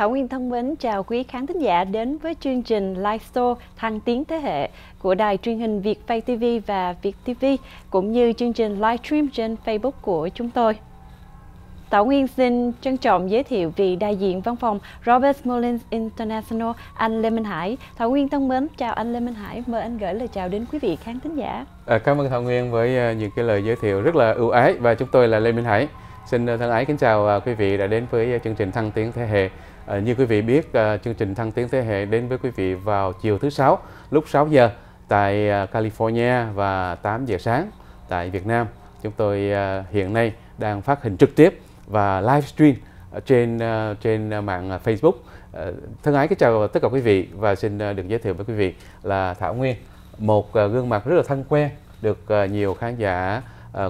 Thảo Nguyên thân mến chào quý khán thính giả đến với chương trình live show Thăng Tiến Thế Hệ của đài truyền hình Việt Pay TV và Việt TV cũng như chương trình live stream trên Facebook của chúng tôi. Thảo Nguyên xin trân trọng giới thiệu vị đại diện văn phòng Robert Mullins International, anh Lê Minh Hải. Thảo Nguyên thân mến, chào anh Lê Minh Hải, mời anh gửi lời chào đến quý vị khán thính giả. À, cảm ơn Thảo Nguyên với à, những cái lời giới thiệu rất là ưu ái và chúng tôi là Lê Minh Hải. Xin ờ, thân ái kính chào ờ, quý vị đã đến với ờ, chương trình Thăng Tiến Thế Hệ. Như quý vị biết, chương trình Thăng Tiến Thế Hệ đến với quý vị vào chiều thứ Sáu lúc 6 giờ tại California và 8 giờ sáng tại Việt Nam. Chúng tôi hiện nay đang phát hình trực tiếp và livestream trên trên mạng Facebook. Thân ái kính chào tất cả quý vị và xin được giới thiệu với quý vị là Thảo Nguyên, một gương mặt rất là thân quen, được nhiều khán giả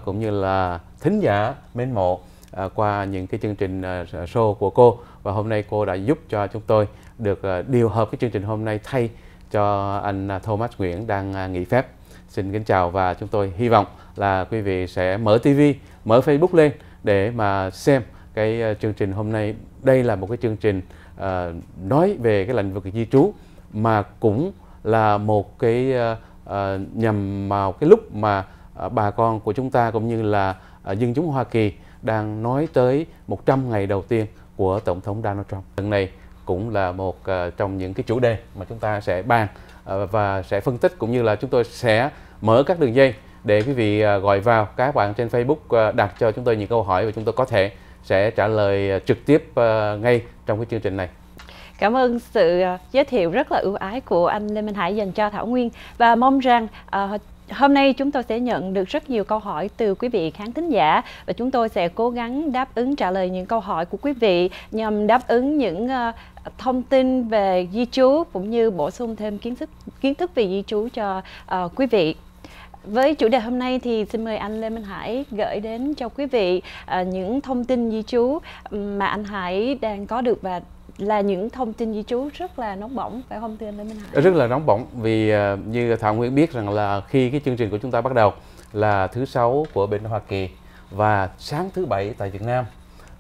cũng như là thính giả mến mộ À, qua những cái chương trình show à, của cô và hôm nay cô đã giúp cho chúng tôi được à, điều hợp cái chương trình hôm nay thay cho anh Thomas Nguyễn đang nghỉ phép. Xin kính chào và chúng tôi hy vọng là quý vị sẽ mở TV, mở Facebook lên để mà xem cái chương trình hôm nay. Đây là một cái chương trình nói về cái lĩnh vực di trú mà cũng là một cái nhằm vào cái lúc mà bà con của chúng ta cũng như là dân chúng Hoa Kỳ đang nói tới 100 ngày đầu tiên của Tổng thống Donald Trump. Lần này cũng là một ờ, trong những cái chủ đề mà chúng ta sẽ bàn ờ, và sẽ phân tích cũng như là chúng tôi sẽ mở các đường dây để quý vị ờ, gọi vào các bạn trên Facebook đặt cho chúng tôi những câu hỏi và chúng tôi có thể sẽ trả lời trực tiếp ngay trong cái chương trình này. Cảm ơn sự giới thiệu rất là ưu ái của anh Lê Minh Hải dành cho Thảo Nguyên và mong rằng uh, hôm nay chúng tôi sẽ nhận được rất nhiều câu hỏi từ quý vị khán thính giả và chúng tôi sẽ cố gắng đáp ứng trả lời những câu hỏi của quý vị nhằm đáp ứng những ờ, thông tin về di trú cũng như bổ sung thêm kiến thức kiến thức về di trú cho ờ, quý vị. Với chủ đề hôm nay thì xin mời anh Lê Minh Hải gửi đến cho quý vị ờ, những thông tin di trú mà anh Hải đang có được và là những thông tin di trú rất là nóng bỏng phải không thưa anh Lê Minh Hải? Rất là nóng bỏng vì à, như Thảo Nguyễn biết rằng là khi cái chương trình của chúng ta bắt đầu là thứ sáu của bên Hoa Kỳ và sáng thứ bảy tại Việt Nam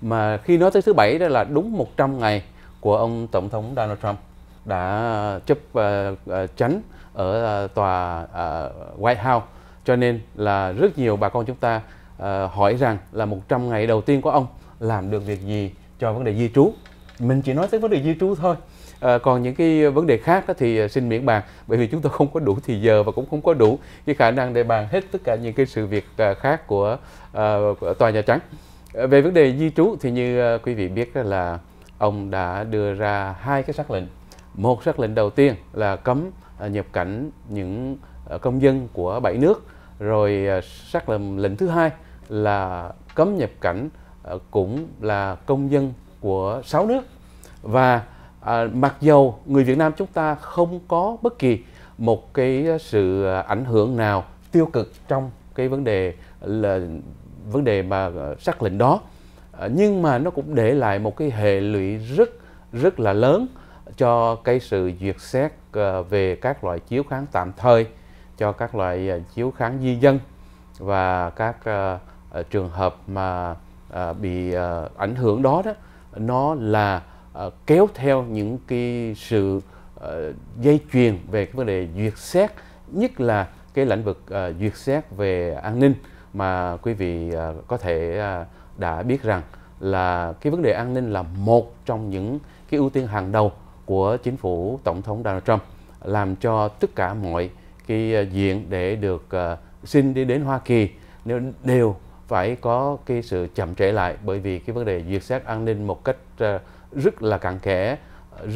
mà khi nói tới thứ bảy đó là đúng 100 ngày của ông tổng thống Donald Trump đã chấp uh, à, à, uh, tránh ở uh, tòa uh, White House cho nên là rất nhiều bà con chúng ta uh, hỏi rằng là 100 ngày đầu tiên của ông làm được việc gì cho vấn đề di trú mình chỉ nói tới vấn đề di trú thôi à, còn những cái vấn đề khác thì ờ, xin miễn bàn bởi vì chúng tôi không có đủ thì giờ và cũng không có đủ cái khả năng để bàn hết tất cả những cái sự việc ờ, khác của, của tòa nhà trắng về vấn đề di trú thì như quý vị biết là ông đã đưa ra hai cái sắc lệnh một sắc lệnh đầu tiên là cấm nhập cảnh những công dân của bảy nước rồi sắc lệnh lệnh thứ hai là cấm nhập cảnh cũng là công dân của sáu nước và à, mặc dầu người Việt Nam chúng ta không có bất kỳ một cái sự ảnh hưởng nào tiêu cực trong cái vấn đề là vấn đề mà à, xác lệnh đó à, nhưng mà nó cũng để lại một cái hệ lụy rất rất là lớn cho cái sự duyệt xét à, về các loại chiếu kháng tạm thời cho các loại à, chiếu kháng di dân và các trường hợp mà bị ảnh hưởng đó đó nó là uh, kéo theo những cái sự uh, dây chuyền về cái vấn đề duyệt xét nhất là cái lĩnh vực uh, duyệt xét về an ninh mà quý vị uh, có thể uh, đã biết rằng là cái vấn đề an ninh là một trong những cái ưu tiên hàng đầu của chính phủ tổng thống Donald Trump làm cho tất cả mọi cái diện để được uh, xin đi đến Hoa Kỳ nếu đều phải có cái sự chậm trễ lại bởi vì cái vấn đề duyệt xét an ninh một cách ờ, rất là cặn kẽ,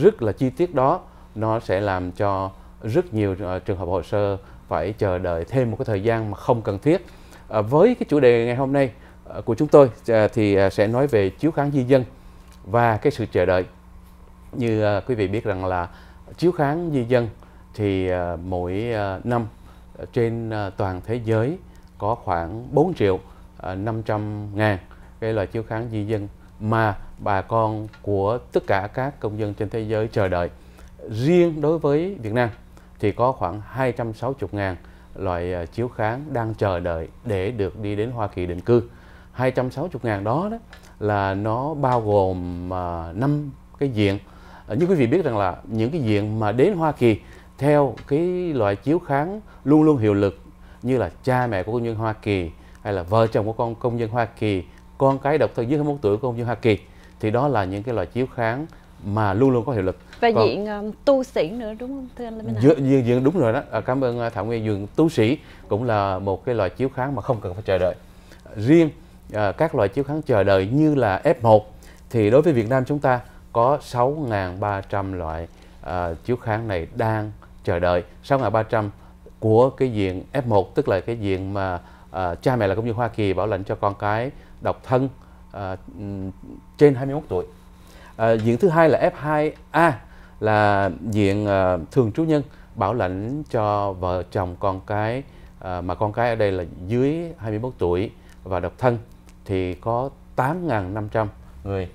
rất là chi tiết đó nó sẽ làm cho rất nhiều ờ, trường hợp hồ sơ phải chờ đợi thêm một cái thời gian mà không cần thiết. Ờ, với cái chủ đề ngày hôm nay của chúng tôi thì sẽ nói về chiếu kháng di dân và cái sự chờ đợi. Như quý vị biết rằng là chiếu kháng di dân thì mỗi năm trên toàn thế giới có khoảng 4 triệu 500 à, ngàn cái loại chiếu kháng di dân mà bà con của tất cả các công dân trên thế giới chờ đợi. Riêng đối với Việt Nam thì có khoảng 260 ngàn loại à, chiếu kháng đang chờ đợi để được đi đến Hoa Kỳ định cư. 260 ngàn đó, đó là nó bao gồm 5 à, cái diện. Như quý vị biết rằng là những cái diện mà đến Hoa Kỳ theo cái loại chiếu kháng luôn luôn hiệu lực như là cha mẹ của công dân Hoa Kỳ, hay là vợ chồng của con công dân Hoa Kỳ, con cái độc thân dưới 21 tuổi của công dân Hoa Kỳ thì đó là những cái loại chiếu kháng mà luôn luôn có hiệu lực và Còn, diện um, tu sĩ nữa đúng không thưa anh Lê Minh diện, diện đúng rồi đó à, cảm ơn à, Thảo Nguyên diện tu sĩ cũng là một cái loại chiếu kháng mà không cần phải chờ đợi riêng à, các loại chiếu kháng chờ đợi như là F1 thì đối với Việt Nam chúng ta có 6.300 loại à, chiếu kháng này đang chờ đợi 6.300 của cái diện F1 tức là cái diện mà Ờ, cha mẹ là công dân Hoa Kỳ bảo lãnh cho con cái độc thân à, trên 21 tuổi. À, diện thứ hai là F2A là diện à, thường trú nhân bảo lãnh cho vợ chồng con cái à, mà con cái ở đây là dưới 21 tuổi và độc thân thì có 8.500 người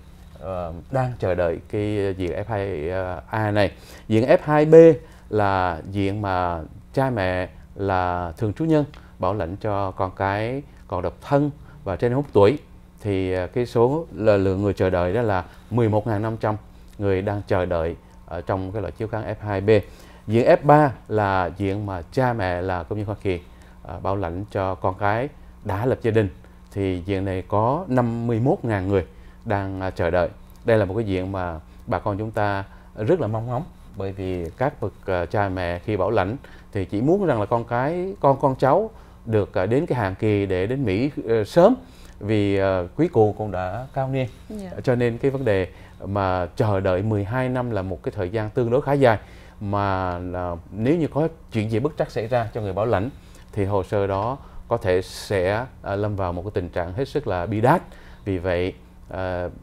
à, đang chờ đợi cái diện F2A này. Diện F2B là diện mà cha mẹ là thường trú nhân bảo lãnh cho con cái còn độc thân và trên hút tuổi thì à, cái số là lượng người chờ đợi đó là 11.500 người đang chờ đợi ở trong cái loại chiếu kháng F2B. Diện F3 là diện mà cha mẹ là công dân Hoa Kỳ à, bảo lãnh cho con cái đã lập gia đình thì diện này có 51.000 người đang à, chờ đợi. Đây là một cái diện mà bà con chúng ta rất là mong ngóng bởi vì các bậc cha mẹ khi bảo lãnh thì chỉ muốn rằng là con cái con con cháu được à, đến cái hàng kỳ để đến Mỹ ờ, sớm vì ờ, quý cô cũng đã cao niên yeah. Dạ. Ờ, cho nên cái vấn đề mà chờ đợi 12 năm là một cái thời gian tương đối khá dài mà là nếu như có chuyện gì bất trắc xảy ra cho người bảo lãnh thì hồ sơ đó có thể sẽ à, lâm vào một cái tình trạng hết sức là bi đát vì vậy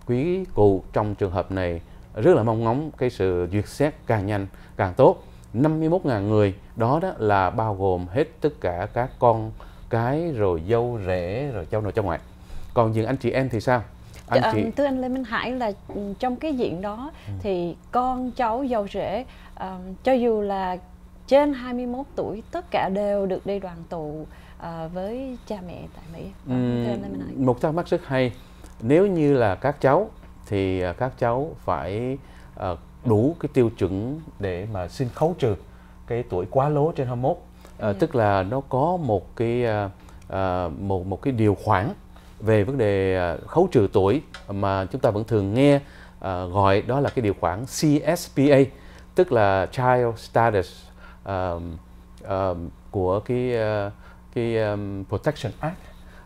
quý cụ trong trường hợp này rất là mong ngóng cái sự duyệt xét càng nhanh càng tốt 51.000 người đó đó là bao gồm hết tất cả các con cái rồi dâu rể rồi cháu nội cháu ngoại còn những anh chị em thì sao dạ, anh chị... thưa anh Lê Minh Hải là trong cái diện đó ừ. thì con cháu dâu rể um, cho dù là trên 21 tuổi tất cả đều được đi đoàn tụ uh, với cha mẹ tại Mỹ. Uhm, một thắc mắc rất hay. Nếu như là các cháu thì ờ, các cháu phải uh, đủ cái tiêu chuẩn để mà xin khấu trừ cái tuổi quá lố trên 21 à, ừ. tức là nó có một cái à, à, một một cái điều khoản về vấn đề à, khấu trừ tuổi mà chúng ta vẫn thường nghe à, gọi đó là cái điều khoản CSPA tức là child status à, à, của cái à, cái um, protection act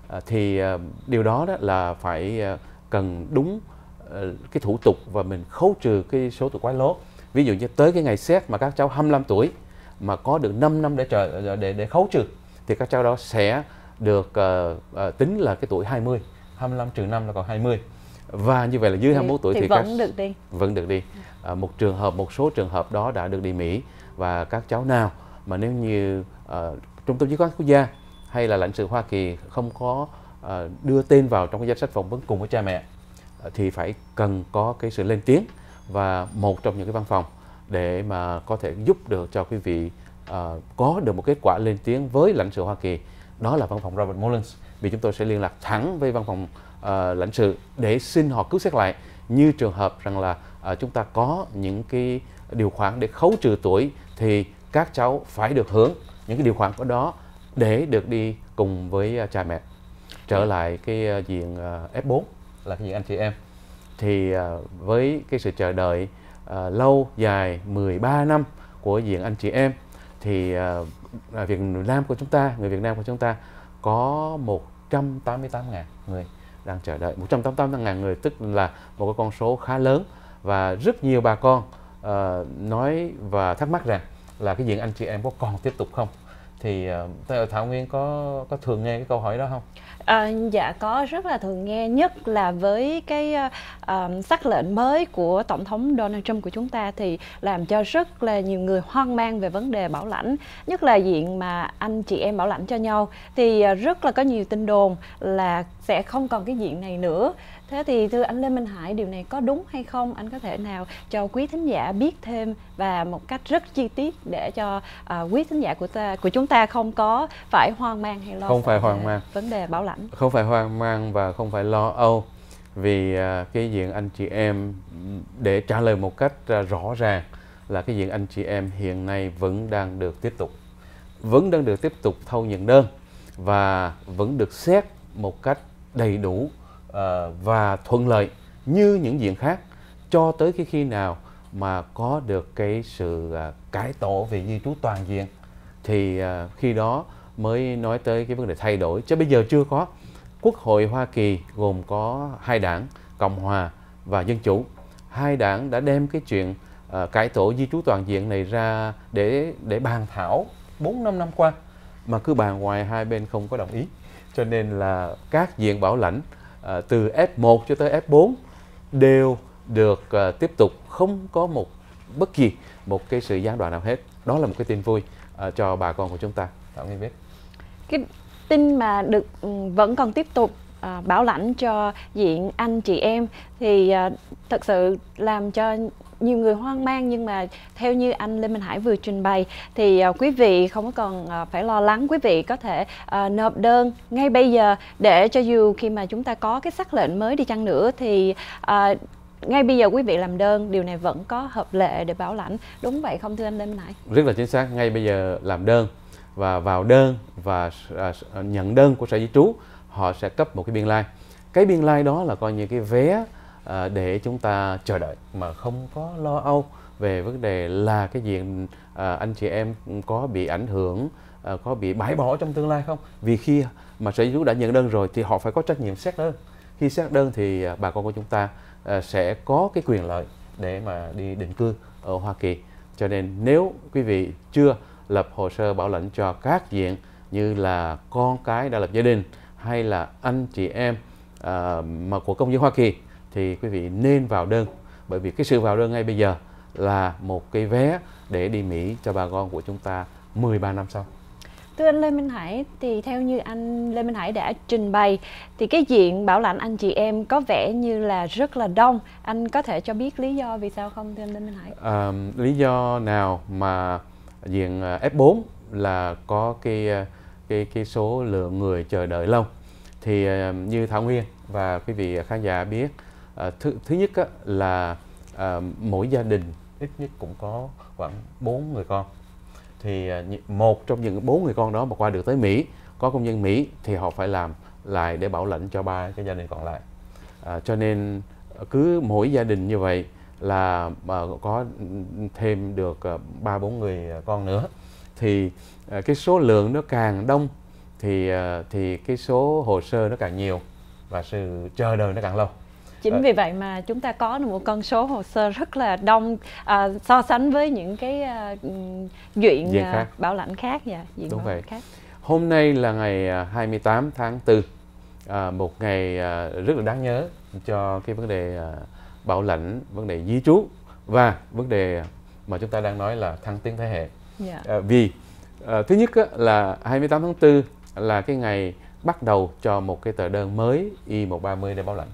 à, thì à, điều đó, đó là phải à, cần đúng Ờ, cái thủ tục và mình khấu trừ cái số tuổi quá lớn ví dụ như tới cái ngày xét mà các cháu 25 tuổi mà có được 5 năm để chờ để để khấu trừ thì các cháu đó sẽ được uh, uh, tính là cái tuổi 20 25 trừ 5 là còn 20 và như vậy là dưới 21 tuổi thì, thì vẫn các, được đi vẫn được đi à, một trường hợp một số trường hợp đó đã được đi Mỹ và các cháu nào mà nếu như uh, trung tâm chứng khoán quốc gia hay là lãnh sự Hoa Kỳ không có uh, đưa tên vào trong cái danh sách phỏng vấn cùng với cha mẹ thì phải cần có cái sự lên tiếng và một trong những cái văn phòng để mà có thể giúp được cho quý vị uh, có được một kết quả lên tiếng với lãnh sự Hoa Kỳ đó là văn phòng Robert Mullins vì chúng tôi sẽ liên lạc thẳng với văn phòng uh, lãnh sự để xin họ cứu xét lại như trường hợp rằng là uh, chúng ta có những cái điều khoản để khấu trừ tuổi thì các cháu phải được hưởng những cái điều khoản của đó để được đi cùng với cha mẹ trở dạ. lại cái diện F4 là cái dự án chị em thì à, với cái sự chờ đợi à, lâu dài 13 năm của diện anh chị em thì à, Việt Nam của chúng ta người Việt Nam của chúng ta có 188 ngàn người đang chờ đợi 188 ngàn người tức là một cái con số khá lớn và rất nhiều bà con nói và thắc mắc rằng là cái diện anh chị em có còn tiếp tục không thì uh, Thảo Nguyên có có thường nghe cái câu hỏi đó không? À, dạ có rất là thường nghe nhất là với cái uh, sắc lệnh mới của tổng thống Donald Trump của chúng ta thì làm cho rất là nhiều người hoang mang về vấn đề bảo lãnh nhất là diện mà anh chị em bảo lãnh cho nhau thì uh, rất là có nhiều tin đồn là sẽ không còn cái diện này nữa thế thì thưa anh Lê Minh Hải điều này có đúng hay không anh có thể nào cho quý thính giả biết thêm và một cách rất chi tiết để cho uh, quý thính giả của ta của chúng ta không có phải hoang mang hay lo không phải hoang mang vấn đề bảo lãnh lãnh không phải hoang mang và không phải lo âu vì à, cái diện anh chị em để trả lời một cách à, rõ ràng là cái diện anh chị em hiện nay vẫn đang được tiếp tục vẫn đang được tiếp tục thâu nhận đơn và vẫn được xét một cách đầy đủ à, và thuận lợi như những diện khác cho tới cái khi nào mà có được cái sự cải tổ về di trú toàn diện thì khi đó mới nói tới cái vấn đề thay đổi chứ bây giờ chưa có quốc hội hoa kỳ gồm có hai đảng cộng hòa và dân chủ hai đảng đã đem cái chuyện uh, cải tổ di trú toàn diện này ra để để bàn thảo 4 năm năm qua mà cứ bàn ngoài hai bên không có đồng ý cho nên là các diện bảo lãnh uh, từ F1 cho tới F4 đều được uh, tiếp tục không có một bất kỳ một cái sự gián đoạn nào hết đó là một cái tin vui uh, cho bà con của chúng ta Thảo Nghi biết cái tin mà được ừ, vẫn còn tiếp tục à, bảo lãnh cho diện anh chị em thì à, thật sự làm cho nhiều người hoang mang nhưng mà theo như anh Lê Minh Hải vừa trình bày thì uh, quý vị không còn uh, phải lo lắng quý vị có thể uh, nộp đơn ngay bây giờ để cho dù khi mà chúng ta có cái sắc lệnh mới đi chăng nữa thì uh, ngay bây giờ quý vị làm đơn điều này vẫn có hợp lệ để bảo lãnh đúng vậy không thưa anh Lê Minh Hải rất là chính xác ngay bây giờ làm đơn và vào đơn và à, à, nhận đơn của sở di trú họ sẽ cấp một cái biên lai cái biên lai đó là coi như cái vé à, để chúng ta chờ đợi mà không có lo âu về vấn đề là cái diện anh chị em có bị ảnh hưởng có bị bãi bỏ trong tương lai không vì khi mà sở di trú đã nhận đơn rồi thì họ phải có trách nhiệm xét đơn khi xét đơn thì bà con của chúng ta sẽ có cái quyền lợi để mà đi định cư ở Hoa Kỳ cho nên nếu quý vị chưa lập hồ sơ bảo lãnh cho các diện như là con cái đã lập gia đình hay là anh chị em uh, mà của công dân Hoa Kỳ thì quý vị nên vào đơn bởi vì cái sự vào đơn ngay bây giờ là một cái vé để đi Mỹ cho bà con của chúng ta 13 năm sau. Thưa anh Lê Minh Hải, thì theo như anh Lê Minh Hải đã trình bày thì cái diện bảo lãnh anh chị em có vẻ như là rất là đông. Anh có thể cho biết lý do vì sao không thưa anh Lê Minh Hải? À, lý do nào mà diện à, F4 là có cái à, cái cái số lượng người chờ đợi lâu thì à, như Thảo Nguyên và quý vị khán giả biết thứ thứ nhất là mỗi gia đình ít nhất cũng có khoảng 4 người con thì một trong những bốn người con đó mà qua được tới Mỹ có công dân Mỹ thì họ phải làm lại để bảo lãnh cho ba cái gia đình còn lại cho nên cứ mỗi gia đình như vậy là ờ, có thêm được ờ, ba bốn người con nữa thì ờ, cái số lượng nó càng đông thì thì cái số hồ sơ nó càng nhiều và sự chờ đợi nó càng lâu chính vì vậy mà chúng ta có một con số hồ sơ rất là đông à, so sánh với những cái à, chuyện diện khác. bảo lãnh khác và dạ, diện Đúng bảo vậy. khác hôm nay là ngày 28 tháng 4 à, một ngày à, rất là đáng nhớ cho cái vấn đề à, bảo lãnh vấn đề di trú và vấn đề mà chúng ta đang nói là thăng tiến thế hệ yeah. Dạ. à, vì à, thứ nhất á, là 28 tháng 4 là cái ngày bắt đầu cho một cái tờ đơn mới Y130 để bảo lãnh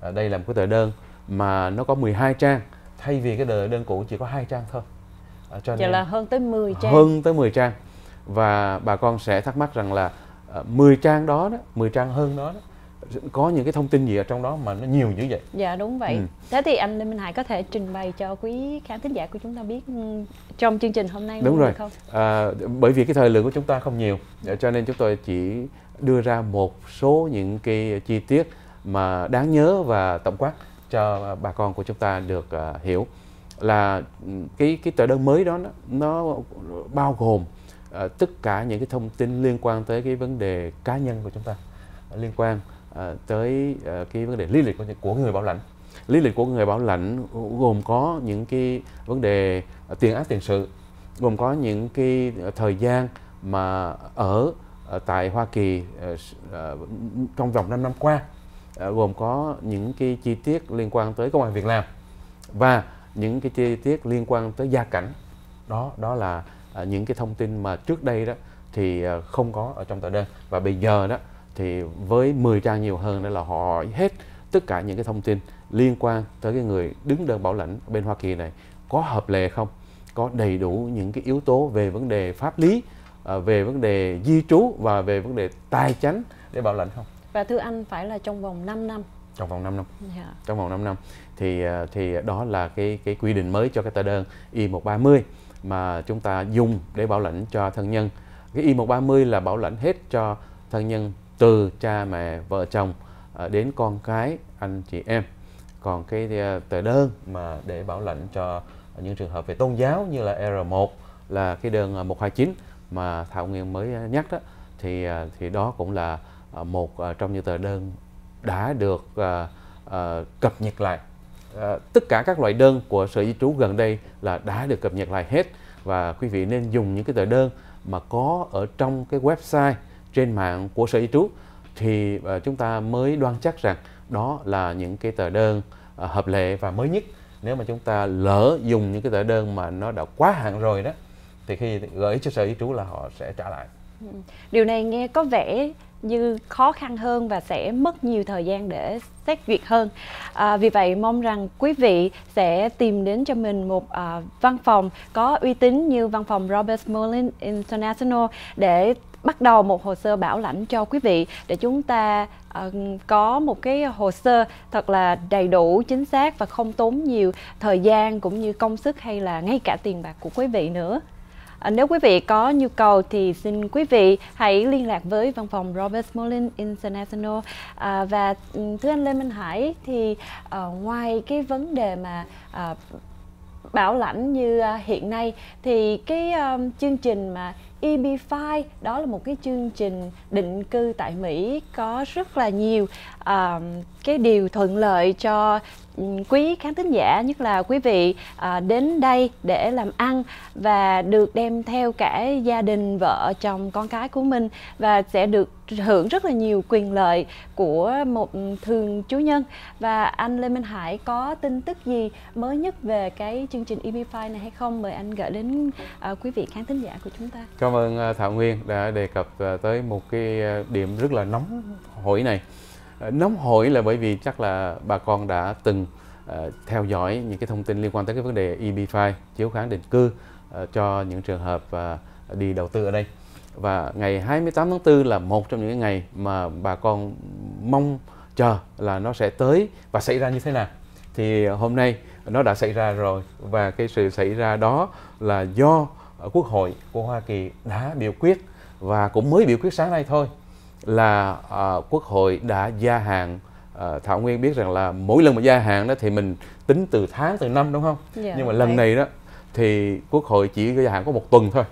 à, đây là một cái tờ đơn mà nó có 12 trang thay vì cái tờ đơn cũ chỉ có hai trang thôi à, cho nên là hơn tới 10 trang hơn tới 10 trang và bà con sẽ thắc mắc rằng là 10 à, trang đó, đó 10 trang hơn đó, đó có những cái thông tin gì ở trong đó mà nó nhiều như vậy dạ đúng vậy ừ. thế thì anh Lê Minh Hải có thể trình bày cho quý khán thính giả của chúng ta biết ừ, trong chương trình hôm nay đúng rồi không à, bởi vì cái thời lượng của chúng ta không nhiều ừ. cho nên chúng tôi chỉ đưa ra một số những cái chi tiết mà đáng nhớ và tổng quát cho bà con của chúng ta được uh, hiểu là ừ, cái cái tờ đơn mới đó nó, nó bao gồm uh, tất cả những cái thông tin liên quan tới cái vấn đề cá nhân của chúng ta à, liên quan Ờ, tới ờ, cái vấn đề lý lịch của người bảo lãnh lý lịch của người bảo lãnh gồm có những cái vấn đề ờ, tiền án tiền sự gồm có những cái thời gian mà ở tại Hoa Kỳ trong vòng 5 năm qua gồm có những cái chi tiết liên quan tới công an Việt Nam và những cái chi tiết liên quan tới gia cảnh đó đó là những cái thông tin mà trước đây đó thì không có ở trong tờ đơn và bây giờ đó thì với 10 trang nhiều hơn nữa là họ hỏi hết tất cả những cái thông tin liên quan tới cái người đứng đơn bảo lãnh bên Hoa Kỳ này có hợp lệ không có đầy đủ những cái yếu tố về vấn đề pháp lý à, về vấn đề di trú và về vấn đề tài chánh để bảo lãnh không và thưa anh phải là trong vòng 5 năm trong vòng 5 năm yeah. Dạ. trong vòng 5 năm thì à, thì đó là cái cái quy định mới cho cái tờ đơn Y130 mà chúng ta dùng để bảo lãnh cho thân nhân cái Y130 là bảo lãnh hết cho thân nhân từ cha mẹ vợ chồng à, đến con cái anh chị em còn cái à, tờ đơn mà để bảo lãnh cho những trường hợp về tôn giáo như là R1 là cái đơn 129 à, mà Thảo Nguyên mới nhắc đó thì thì đó cũng là một trong những tờ đơn đã được cập nhật lại tất cả các loại đơn của sở di trú gần đây là đã được cập nhật lại hết và quý vị nên dùng những cái tờ đơn mà có ở trong cái website trên mạng của sở di trú thì ờ, chúng ta mới đoan chắc rằng đó là những cái tờ đơn ờ, hợp lệ và mới nhất nếu mà chúng ta lỡ dùng những cái tờ đơn mà nó đã quá hạn rồi đó thì khi gửi cho sở di trú là họ sẽ trả lại ừ. điều này nghe có vẻ như khó khăn hơn và sẽ mất nhiều thời gian để xét duyệt hơn. À, vì vậy mong rằng quý vị sẽ tìm đến cho mình một à, văn phòng có uy tín như văn phòng Robert Mullin International để bắt đầu một hồ sơ bảo lãnh cho quý vị để chúng ta ờ, có một cái hồ sơ thật là đầy đủ chính xác và không tốn nhiều thời gian cũng như công sức hay là ngay cả tiền bạc của quý vị nữa ờ, nếu quý vị có nhu cầu thì xin quý vị hãy liên lạc với văn phòng Robert Mullin International à, và ừ, thưa anh Lê Minh Hải thì uh, ngoài cái vấn đề mà uh, bảo lãnh như à, hiện nay thì cái um, chương trình mà EB5 đó là một cái chương trình định cư tại Mỹ có rất là nhiều um, cái điều thuận lợi cho ừ, quý khán thính giả nhất là quý vị à, đến đây để làm ăn và được đem theo cả gia đình vợ chồng con cái của mình và sẽ được hưởng rất là nhiều quyền lợi của một thường chú nhân và anh Lê Minh Hải có tin tức gì mới nhất về cái chương trình EBFi này hay không mời anh gửi đến à, quý vị khán thính giả của chúng ta. Cảm ơn à, Thảo Nguyên đã đề cập à, tới một cái điểm rất là nóng hổi này. Nóng hổi là bởi vì chắc là bà con đã từng theo dõi những cái thông tin liên quan tới cái vấn đề EBFi chiếu kháng định cư cho những trường hợp uh, đi đầu tư ở đây và ngày 28 tháng 4 là một trong những ngày mà bà con mong chờ là nó sẽ tới và xảy ra như thế nào thì hôm nay nó đã xảy ra rồi và cái sự xảy ra đó là do Quốc hội của Hoa Kỳ đã biểu quyết và cũng mới biểu quyết sáng nay thôi là uh, Quốc hội đã gia hạn uh, Thảo Nguyên biết rằng là mỗi lần mà gia hạn đó thì mình tính từ tháng từ năm đúng không? Yeah, dạ, Nhưng mà lần này đó thì Quốc hội chỉ gia hạn có một tuần thôi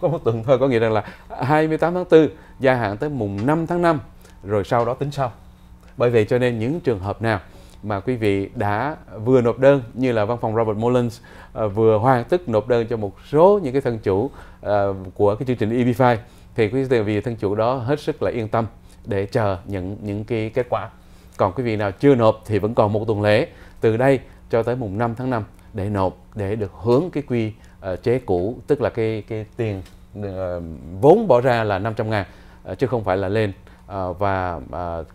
có một tuần thôi có nghĩa rằng là 28 tháng 4 gia hạn tới mùng 5 tháng 5 rồi sau đó tính sau bởi vậy cho nên những trường hợp nào mà quý vị đã vừa nộp đơn như là văn phòng Robert Mullins ờ, vừa hoàn tất nộp đơn cho một số những cái thân chủ ờ, của cái chương trình EB5 thì quý vị thân chủ đó hết sức là yên tâm để chờ những những cái kết quả. Còn quý vị nào chưa nộp thì vẫn còn một tuần lễ từ đây cho tới mùng 5 tháng 5 để nộp để được hướng cái quy Ờ, chế cũ tức là cái cái tiền ờ, vốn bỏ ra là 500 ngàn ờ, chứ không phải là lên và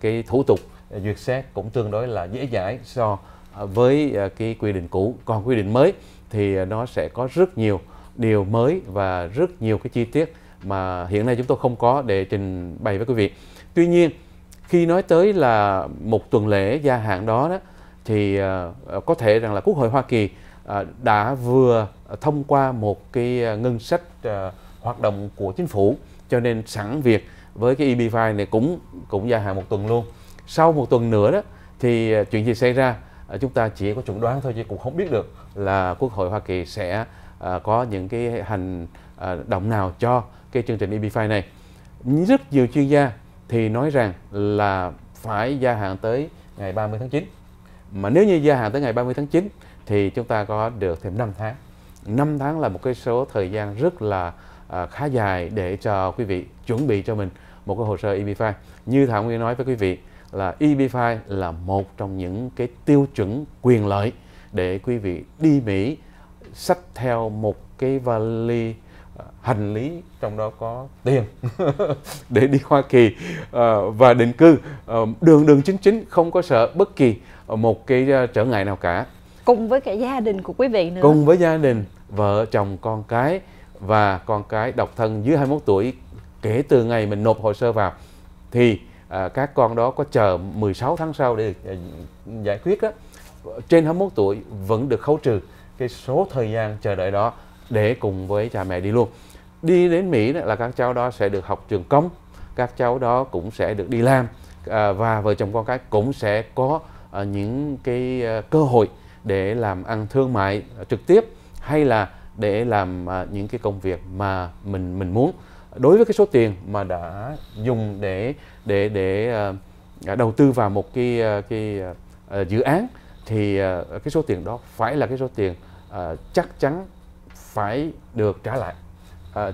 cái thủ tục duyệt xét cũng tương đối là dễ dãi so với cái quy định cũ còn quy định mới thì nó sẽ có rất nhiều điều mới và rất nhiều cái chi tiết mà hiện nay chúng tôi không có để trình bày với quý vị tuy nhiên khi nói tới là một tuần lễ gia hạn đó, đó thì có thể rằng là quốc hội hoa kỳ đã vừa thông qua một cái à, ngân sách à, hoạt động của chính phủ cho nên sẵn việc với cái EB5 này cũng cũng gia hạn một tuần luôn sau một tuần nữa đó thì à, chuyện gì xảy ra chúng ta chỉ có chuẩn đoán thôi chứ cũng không biết được là Quốc hội Hoa Kỳ sẽ có những cái hành động nào cho cái chương trình EB5 này rất nhiều chuyên gia thì nói rằng là phải gia hạn tới ngày 30 tháng 9 mà nếu như gia hạn tới ngày 30 tháng 9 thì chúng ta có được thêm 5 tháng 5 tháng là một cái số thời gian rất là à, khá dài để cho quý vị chuẩn bị cho mình một cái hồ sơ EB-5. Như Thảo Nguyên nói với quý vị là EB-5 là một trong những cái tiêu chuẩn quyền lợi để quý vị đi Mỹ sách theo một cái vali à, hành lý trong đó có tiền để đi Hoa Kỳ à, và định cư ờ, đường đường chính chính không có sợ bất kỳ một cái à, trở ngại nào cả cùng với cả gia đình của quý vị nữa cùng với gia đình vợ chồng con cái và con cái độc thân dưới 21 tuổi kể từ ngày mình nộp hồ sơ vào thì à, các con đó có chờ 16 tháng sau để à, giải quyết đó trên 21 tuổi vẫn được khấu trừ cái số thời gian chờ đợi đó để cùng với cha mẹ đi luôn đi đến Mỹ là các cháu đó sẽ được học trường công các cháu đó cũng sẽ được đi làm à, và vợ chồng con cái cũng sẽ có à, những cái à, cơ hội để làm ăn thương mại trực tiếp hay là để làm à, những cái công việc mà mình mình muốn đối với cái số tiền mà đã dùng để để để à, à, đầu tư vào một cái cái dự án thì cái số tiền đó phải là cái số tiền chắc chắn phải được trả lại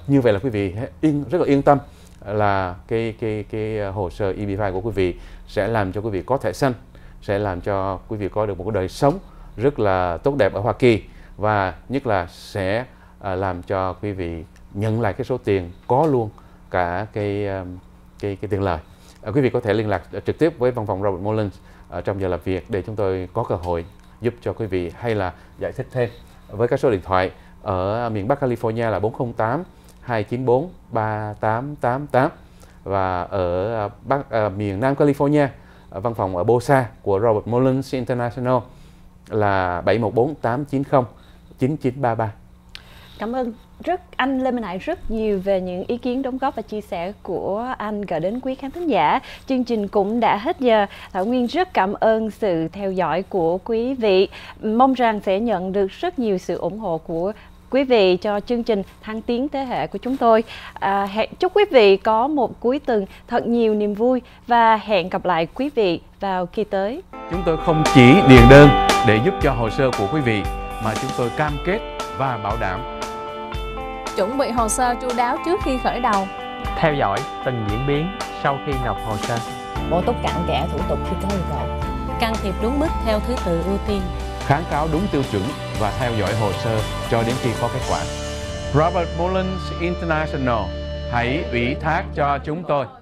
như vậy là quý vị yên rất là yên tâm là cái cái cái hồ sơ EB5 của quý vị sẽ làm cho quý vị có thể xanh sẽ làm cho quý vị có được một cái đời sống rất là tốt đẹp ở Hoa Kỳ và nhất là sẽ à, làm cho quý vị nhận lại cái số tiền có luôn cả cái à, cái cái tiền lời. À, quý vị có thể liên lạc trực tiếp với văn phòng Robert Mullins trong giờ làm việc để chúng tôi có cơ hội giúp cho quý vị hay là giải thích thêm với các số điện thoại ở miền Bắc California là 408 294 3888 và ở Bắc à, miền Nam California văn phòng ở Bosa của Robert Mullins International là 714890 9933. Cảm ơn rất anh Lê Minh Hải rất nhiều về những ý kiến đóng góp và chia sẻ của anh gửi đến quý khán thính giả. Chương trình cũng đã hết giờ. Thảo Nguyên rất cảm ơn sự theo dõi của quý vị. Mong rằng sẽ nhận được rất nhiều sự ủng hộ của quý vị cho chương trình thăng tiến thế hệ của chúng tôi. À, hẹn chúc quý vị có một cuối tuần thật nhiều niềm vui và hẹn gặp lại quý vị vào kỳ tới. Chúng tôi không chỉ điền đơn để giúp cho hồ sơ của quý vị mà chúng tôi cam kết và bảo đảm. Chuẩn bị hồ sơ chu đáo trước khi khởi đầu. Theo dõi từng diễn biến sau khi nộp hồ sơ. Bổ túc cặn kẽ thủ tục khi có yêu cầu. Can thiệp đúng mức theo thứ tự ưu tiên. Kháng cáo đúng tiêu chuẩn và theo dõi hồ sơ cho đến khi có kết quả. Robert Mullins International hãy ủy thác cho chúng tôi.